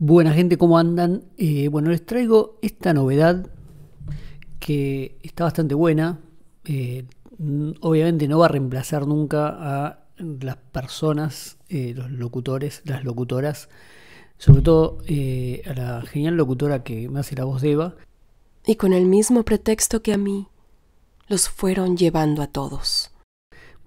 Buena gente, ¿cómo andan? Eh, bueno, les traigo esta novedad que está bastante buena. Eh, mm, obviamente no va a reemplazar nunca a las personas, eh, los locutores, las locutoras, sobre todo a la genial locutora que me hace la voz de Eva. Y con el mismo pretexto que a mí, los fueron llevando a todos.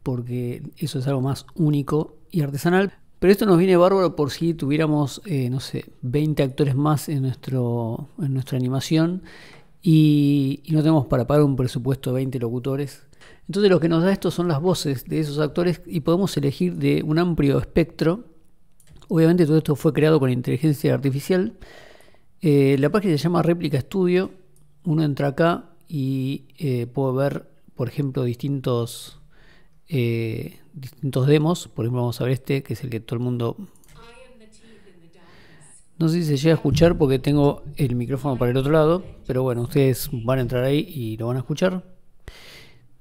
Porque eso es algo más único y artesanal, pero esto nos viene bárbaro por si tuviéramos, eh, no sé, 20 actores más en, nuestro, en nuestra animación y, no tenemos para pagar un presupuesto de 20 locutores. Entonces lo que nos da esto son las voces de esos actores y podemos elegir de un amplio espectro. Obviamente todo esto fue creado con inteligencia artificial. Eh, la página se llama Réplica Studio. Uno entra acá y eh, puedo ver, por ejemplo, distintos eh, distintos demos. Por ejemplo, vamos a ver este, que es el que todo el mundo... No sé si se llega a escuchar porque tengo el micrófono para el otro lado, pero bueno, ustedes van a entrar ahí y lo van a escuchar.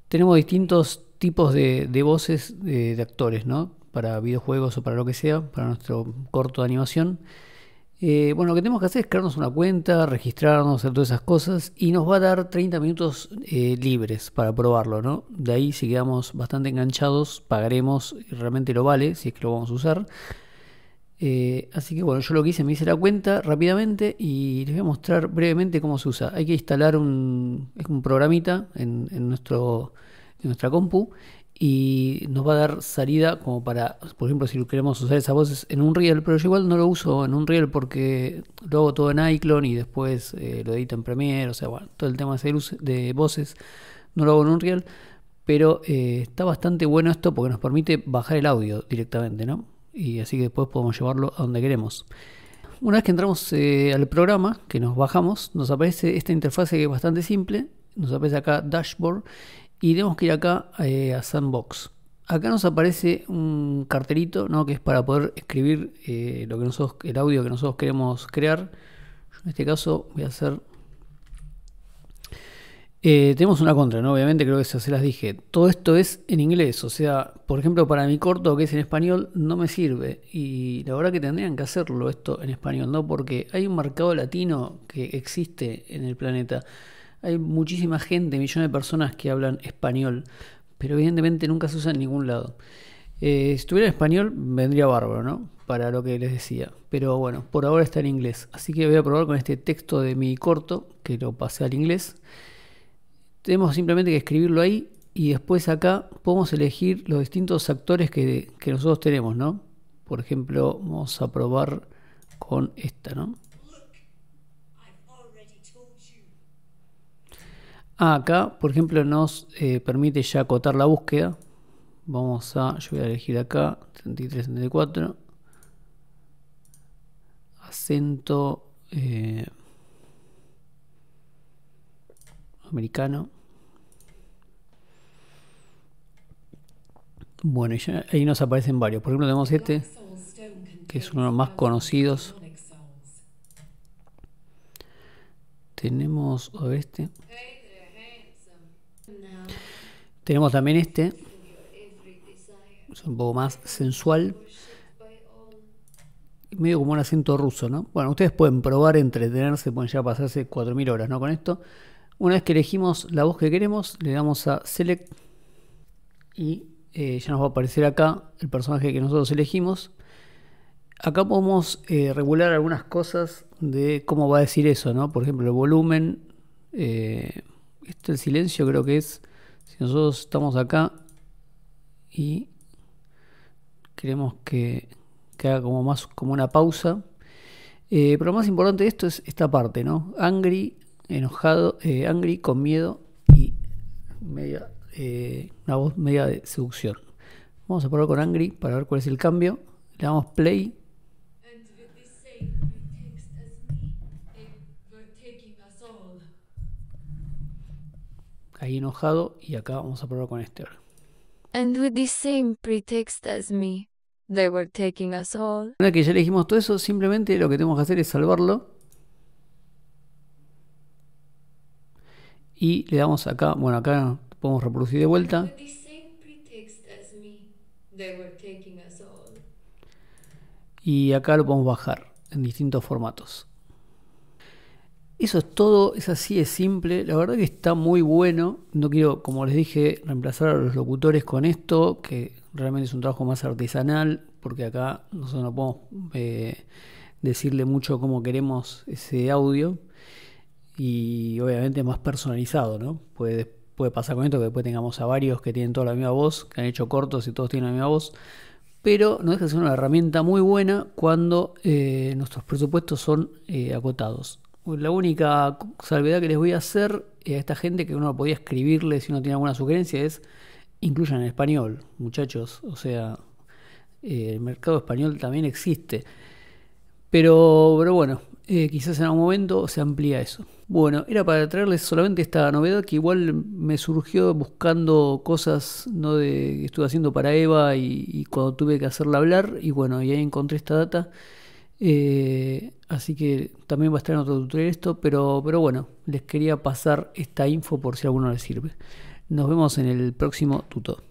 Tenemos distintos tipos de, voces de, eh, de actores, ¿no? Para videojuegos o para lo que sea, para nuestro corto de animación. Eh, bueno, lo que tenemos que hacer es crearnos una cuenta, registrarnos, hacer todas esas cosas y nos va a dar 30 minutos eh, libres para probarlo, ¿no? De ahí si quedamos bastante enganchados, pagaremos, y realmente lo vale, si es que lo vamos a usar. Eh, así que bueno, yo lo que hice, me hice la cuenta rápidamente y les voy a mostrar brevemente cómo se usa. Hay que instalar un, programita en, en nuestra compu y nos va a dar salida como para, por ejemplo, si queremos usar esas voces en un reel, pero yo igual no lo uso en un porque lo hago todo en iClone y después eh, lo edito en Premiere, o sea, bueno, todo el tema de voces no lo hago en un pero eh, está bastante bueno esto porque nos permite bajar el audio directamente, ¿no? Y así que después podemos llevarlo a donde queremos. Una vez que entramos eh, al programa, que nos bajamos, nos aparece esta interfaz que es bastante simple, nos aparece acá Dashboard y tenemos que ir acá eh, a Sandbox. Acá nos aparece un carterito ¿no? que es para poder escribir eh, lo que nosotros, el audio que nosotros queremos crear. en este caso voy a hacer... Eh, tenemos una contra, ¿no? Obviamente creo que se las dije. Todo esto es en inglés, o sea, por ejemplo, para mi corto que es en español no me sirve. Y la verdad que tendrían que hacerlo esto en español, ¿no? Porque hay un mercado latino que existe en el planeta. Hay muchísima gente, millones de personas que hablan español, pero evidentemente nunca se usa en ningún lado. Eh, si estuviera en español, vendría bárbaro, ¿no? Para lo que les decía. Pero bueno, por ahora está en inglés. Así que voy a probar con este texto de mi corto, que lo pasé al inglés. Tenemos simplemente que escribirlo ahí y después acá podemos elegir los distintos actores que nosotros tenemos, ¿no? Por ejemplo, vamos a probar con esta, ¿no? Ah, acá, por ejemplo, nos eh, permite ya acotar la búsqueda. Vamos a, yo voy a elegir acá, 33, 34. Acento eh, americano. Bueno, ya, ahí nos aparecen varios. Por ejemplo, tenemos este, que es uno de los más conocidos. Tenemos este. Tenemos también este, es un poco más sensual, medio como un acento ruso, ¿no? Bueno, ustedes pueden probar, entretenerse, pueden ya pasarse 4.000 horas, ¿no? Con esto. Una vez que elegimos la voz que queremos, le damos a Select y eh, ya nos va a aparecer acá el personaje que nosotros elegimos. Acá podemos eh, regular algunas cosas de cómo va a decir eso, ¿no? Por ejemplo, el volumen, eh, esto el silencio creo que es si nosotros estamos acá y queremos que, haga como más como una pausa. Eh, pero lo más importante de esto es esta parte, ¿no? Angry, enojado, eh, angry, con miedo y media, eh, una voz media de seducción. Vamos a probar con angry para ver cuál es el cambio. Le damos play. ahí enojado y acá vamos a probar con Esther. And with the same pretext as me, they were Una que ya le dijimos todo eso, simplemente lo que tenemos que hacer es salvarlo. Y le damos acá, bueno, acá podemos reproducir de vuelta. Y acá lo podemos bajar en distintos formatos. Eso es todo, es así, es simple. La verdad que está muy bueno. No quiero, como les dije, reemplazar a los locutores con esto, que realmente es un trabajo más artesanal, porque acá nosotros no podemos eh, decirle mucho cómo queremos ese audio. Y obviamente más personalizado, ¿no? Puede, puede pasar con esto que después tengamos a varios que tienen toda la misma voz, que han hecho cortos y todos tienen la misma voz. Pero no deja de ser una herramienta muy buena cuando eh, nuestros presupuestos son eh, acotados. La única salvedad que les voy a hacer eh, a esta gente que uno podía escribirle si uno tiene alguna sugerencia es incluyan en español, muchachos. O sea, eh, el mercado español también existe. Pero, pero bueno, eh, quizás en algún momento se amplía eso. Bueno, era para traerles solamente esta novedad que igual me surgió buscando cosas ¿no? de, que estuve haciendo para Eva y, cuando tuve que hacerla hablar. Y bueno, y ahí encontré esta data. Eh, así que también va a estar en otro tutorial esto, pero, pero bueno, les quería pasar esta info por si alguno les sirve. Nos vemos en el próximo tutorial